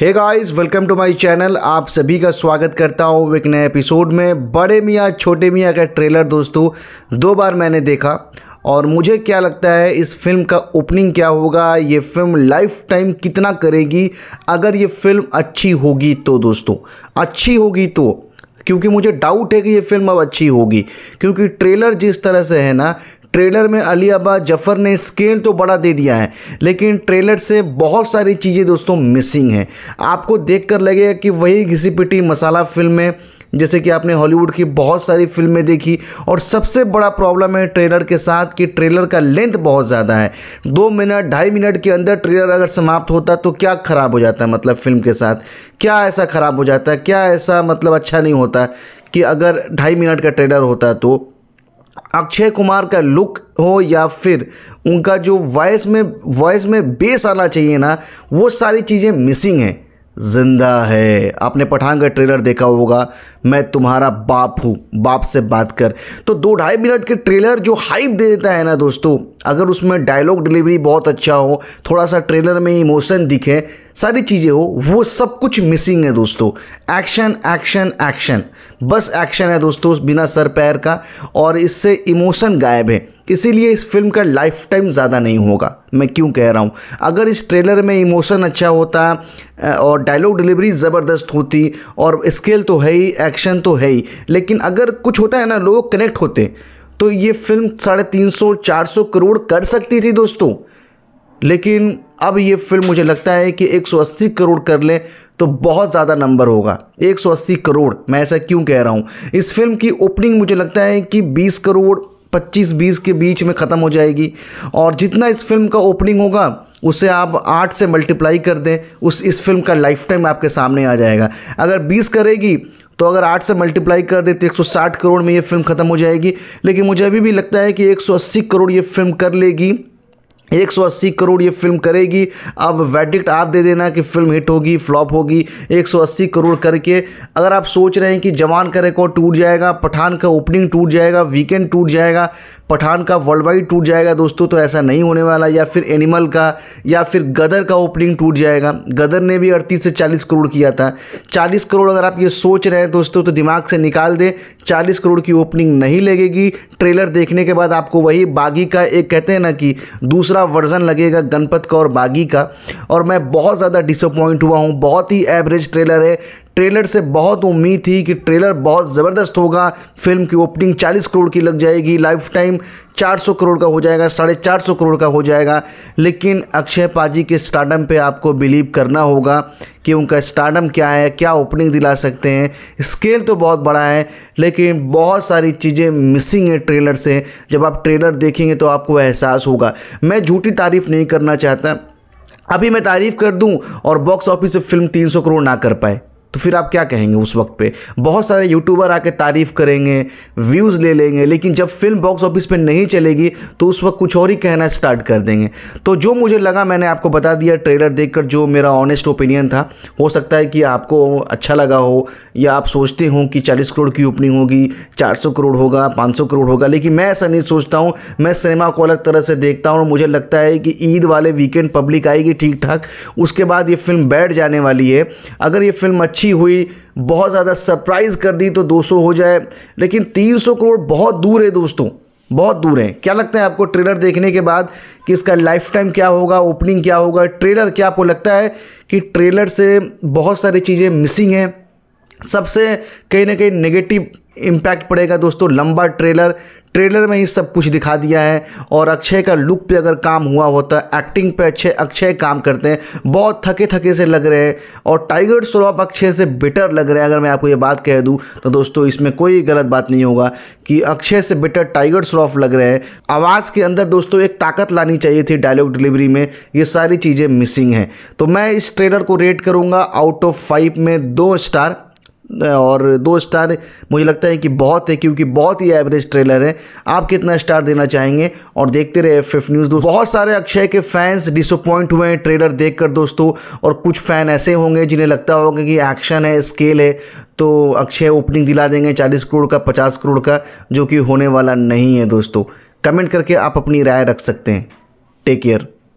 hey guys welcome to my channel आप सभी का स्वागत करता हूँ एक नए एपिसोड में बड़े मियाँ छोटे मियाँ का ट्रेलर दोस्तों दो बार मैंने देखा और मुझे क्या लगता है इस फिल्म का ओपनिंग क्या होगा ये फिल्म लाइफ टाइम कितना करेगी अगर ये फिल्म अच्छी होगी तो दोस्तों अच्छी होगी तो क्योंकि मुझे डाउट है कि ये फिल्म अब अच्छी होगी क्योंकि ट्रेलर जिस तरह से है ना ट्रेलर में अली अबा जफर ने स्केल तो बड़ा दे दिया है लेकिन ट्रेलर से बहुत सारी चीज़ें दोस्तों मिसिंग हैं आपको देख कर लगेगा कि वही घिसी पिटी मसाला फिल्म है जैसे कि आपने हॉलीवुड की बहुत सारी फिल्में देखी और सबसे बड़ा प्रॉब्लम है ट्रेलर के साथ कि ट्रेलर का लेंथ बहुत ज़्यादा है दो मिनट ढाई मिनट के अंदर ट्रेलर अगर समाप्त होता तो क्या ख़राब हो जाता है मतलब फिल्म के साथ क्या ऐसा ख़राब हो जाता है क्या ऐसा मतलब अच्छा नहीं होता कि अगर ढाई मिनट का ट्रेलर होता तो अक्षय कुमार का लुक हो या फिर उनका जो वॉइस में वॉइस में बेस आना चाहिए ना वो सारी चीज़ें मिसिंग हैं जिंदा है आपने पठान का ट्रेलर देखा होगा मैं तुम्हारा बाप हूँ बाप से बात कर तो दो ढाई मिनट के ट्रेलर जो हाइप दे देता है ना दोस्तों अगर उसमें डायलॉग डिलीवरी बहुत अच्छा हो थोड़ा सा ट्रेलर में इमोशन दिखे सारी चीज़ें हो वो सब कुछ मिसिंग है दोस्तों एक्शन एक्शन एक्शन बस एक्शन है दोस्तों बिना सर पैर का और इससे इमोशन गायब है इसीलिए इस फिल्म का लाइफ टाइम ज़्यादा नहीं होगा मैं क्यों कह रहा हूँ अगर इस ट्रेलर में इमोशन अच्छा होता और डायलॉग डिलीवरी ज़बरदस्त होती और स्केल तो है ही एक्शन तो है ही लेकिन अगर कुछ होता है ना लोग कनेक्ट होते तो ये फिल्म साढ़े तीन सौ चार सौ करोड़ कर सकती थी दोस्तों लेकिन अब ये फिल्म मुझे लगता है कि 180 करोड़ कर लें तो बहुत ज़्यादा नंबर होगा 180 करोड़ मैं ऐसा क्यों कह रहा हूँ इस फिल्म की ओपनिंग मुझे लगता है कि 20 करोड़ 25-20 के बीच में ख़त्म हो जाएगी और जितना इस फिल्म का ओपनिंग होगा उसे आप आठ से मल्टीप्लाई कर दें उस इस फिल्म का लाइफ टाइम आपके सामने आ जाएगा अगर बीस करेगी तो अगर आठ से मल्टीप्लाई कर दे तो साठ करोड़ में ये फिल्म ख़त्म हो जाएगी लेकिन मुझे अभी भी लगता है कि अस्सी करोड़ ये फिल्म कर लेगी 180 करोड़ ये फिल्म करेगी अब वेडिक्ट आप दे देना कि फिल्म हिट होगी फ्लॉप होगी 180 करोड़ करके अगर आप सोच रहे हैं कि जवान का रिकॉर्ड टूट जाएगा पठान का ओपनिंग टूट जाएगा वीकेंड टूट जाएगा पठान का वर्ल्ड वाइड टूट जाएगा दोस्तों तो ऐसा नहीं होने वाला या फिर एनिमल का या फिर गदर का ओपनिंग टूट जाएगा गदर ने भी अड़तीस से चालीस करोड़ किया था चालीस करोड़ अगर आप ये सोच रहे हैं दोस्तों तो दिमाग से निकाल दें चालीस करोड़ की ओपनिंग नहीं लगेगी ट्रेलर देखने के बाद आपको वही बागी का एक कहते हैं ना कि दूसरा दूसरा वर्जन लगेगा गणपत का और बागी का और मैं बहुत ज़्यादा डिसअपॉइंट हुआ हूँ बहुत ही एवरेज ट्रेलर है ट्रेलर से बहुत उम्मीद थी कि ट्रेलर बहुत ज़बरदस्त होगा फिल्म की ओपनिंग 40 करोड़ की लग जाएगी लाइफ टाइम 400 करोड़ का हो जाएगा साढ़े चार करोड़ का हो जाएगा लेकिन अक्षय पाजी के स्टार्डम पे आपको बिलीव करना होगा कि उनका स्टार्डम क्या है क्या ओपनिंग दिला सकते हैं स्केल तो बहुत बड़ा है लेकिन बहुत सारी चीज़ें मिसिंग है ट्रेलर से जब आप ट्रेलर देखेंगे तो आपको एहसास होगा मैं झूठी तारीफ़ नहीं करना चाहता अभी मैं तारीफ़ कर दूं और बॉक्स ऑफिस से फिल्म 300 करोड़ ना कर पाए तो फिर आप क्या कहेंगे उस वक्त पे बहुत सारे यूट्यूबर आके तारीफ़ करेंगे व्यूज़ ले लेंगे लेकिन जब फिल्म बॉक्स ऑफिस पे नहीं चलेगी तो उस वक्त कुछ और ही कहना स्टार्ट कर देंगे तो जो मुझे लगा मैंने आपको बता दिया ट्रेलर देखकर जो मेरा ऑनेस्ट ओपिनियन था हो सकता है कि आपको अच्छा लगा हो या आप सोचते हो कि चालीस करोड़ की ओपनिंग होगी चार करोड़ होगा पाँच करोड़ होगा लेकिन मैं ऐसा नहीं सोचता हूँ मैं सिनेमा को अलग तरह से देखता हूँ और मुझे लगता है कि ईद वाले वीकेंड पब्लिक आएगी ठीक ठाक उसके बाद ये फिल्म बैठ जाने वाली है अगर ये फिल्म अच्छी अच्छी हुई बहुत ज़्यादा सरप्राइज़ कर दी तो 200 हो जाए लेकिन 300 करोड़ बहुत दूर है दोस्तों बहुत दूर है क्या लगता है आपको ट्रेलर देखने के बाद कि इसका लाइफ टाइम क्या होगा ओपनिंग क्या होगा ट्रेलर क्या आपको लगता है कि ट्रेलर से बहुत सारी चीज़ें मिसिंग हैं सबसे कहीं ना कहीं नेगेटिव इम्पैक्ट पड़ेगा दोस्तों लंबा ट्रेलर ट्रेलर में ही सब कुछ दिखा दिया है और अक्षय का लुक पे अगर काम हुआ होता है एक्टिंग पे अच्छे अक्षय काम करते हैं बहुत थके थके से लग रहे हैं और टाइगर श्रॉफ अक्षय से बेटर लग रहे हैं अगर मैं आपको ये बात कह दूँ तो दोस्तों इसमें कोई गलत बात नहीं होगा कि अक्षय से बेटर टाइगर श्रॉफ लग रहे हैं आवाज़ के अंदर दोस्तों एक ताकत लानी चाहिए थी डायलॉग डिलीवरी में ये सारी चीज़ें मिसिंग हैं तो मैं इस ट्रेलर को रेट करूँगा आउट ऑफ फाइव में दो स्टार और दो स्टार मुझे लगता है कि बहुत है क्योंकि बहुत ही एवरेज ट्रेलर है आप कितना स्टार देना चाहेंगे और देखते रहे एफ एफ न्यूज़ दोस्तों बहुत सारे अक्षय के फैंस डिसअपॉइंट हुए हैं ट्रेलर कर दोस्तों और कुछ फ़ैन ऐसे होंगे जिन्हें लगता होगा कि एक्शन है स्केल है तो अक्षय ओपनिंग दिला देंगे चालीस करोड़ का पचास करोड़ का जो कि होने वाला नहीं है दोस्तों कमेंट करके आप अपनी राय रख सकते हैं टेक केयर